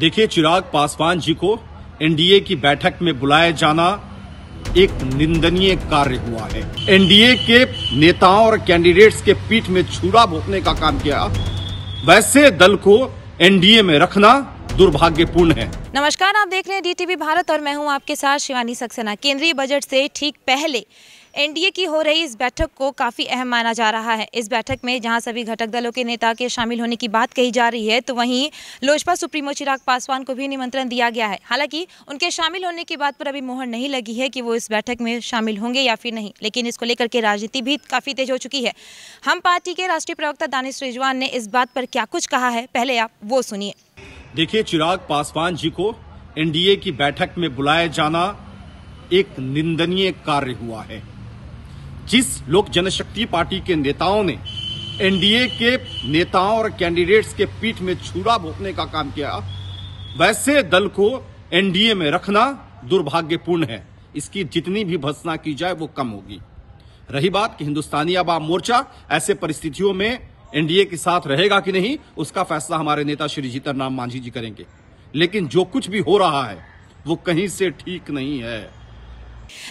देखिए चिराग पासवान जी को एनडीए की बैठक में बुलाया जाना एक निंदनीय कार्य हुआ है एनडीए के नेताओं और कैंडिडेट्स के पीठ में छुरा भोकने का काम किया वैसे दल को एनडीए में रखना दुर्भाग्यपूर्ण है नमस्कार आप देख रहे हैं डीटीवी भारत और मैं हूं आपके साथ शिवानी सक्सेना केंद्रीय बजट से ठीक पहले एनडीए की हो रही इस बैठक को काफ़ी अहम माना जा रहा है इस बैठक में जहां सभी घटक दलों के नेता के शामिल होने की बात कही जा रही है तो वहीं लोजपा सुप्रीमो चिराग पासवान को भी निमंत्रण दिया गया है हालांकि उनके शामिल होने की बात पर अभी मोहर नहीं लगी है कि वो इस बैठक में शामिल होंगे या फिर नहीं लेकिन इसको लेकर के राजनीति भी काफ़ी तेज हो चुकी है हम पार्टी के राष्ट्रीय प्रवक्ता दानिश रिजवान ने इस बात पर क्या कुछ कहा है पहले आप वो सुनिए देखिए चिराग पासवान जी को एनडीए की बैठक में बुलाया जाना एक निंदनीय कार्य हुआ है जिस लोक जनशक्ति पार्टी के नेताओं ने एनडीए के नेताओं और कैंडिडेट्स के पीठ में छुरा भोगने का काम किया वैसे दल को एनडीए में रखना दुर्भाग्यपूर्ण है इसकी जितनी भी भत्सना की जाए वो कम होगी रही बात कि हिंदुस्तानी आवाम मोर्चा ऐसे परिस्थितियों में एनडीए के साथ रहेगा कि नहीं उसका फैसला हमारे नेता श्री जीतन राम मांझी जी करेंगे लेकिन जो कुछ भी हो रहा है वो कहीं से ठीक नहीं है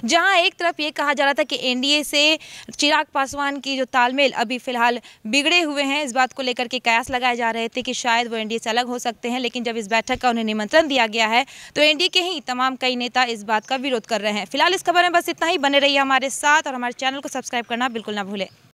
जहां एक तरफ ये कहा जा रहा था कि एनडीए से चिराग पासवान की जो तालमेल अभी फिलहाल बिगड़े हुए हैं इस बात को लेकर के कयास लगाए जा रहे थे कि शायद वो एनडीए से अलग हो सकते हैं लेकिन जब इस बैठक का उन्हें निमंत्रण दिया गया है तो एनडीए के ही तमाम कई नेता इस बात का विरोध कर रहे हैं फिलहाल इस खबर में बस इतना ही बने रही हमारे साथ और हमारे चैनल को सब्सक्राइब करना बिल्कुल ना भूलें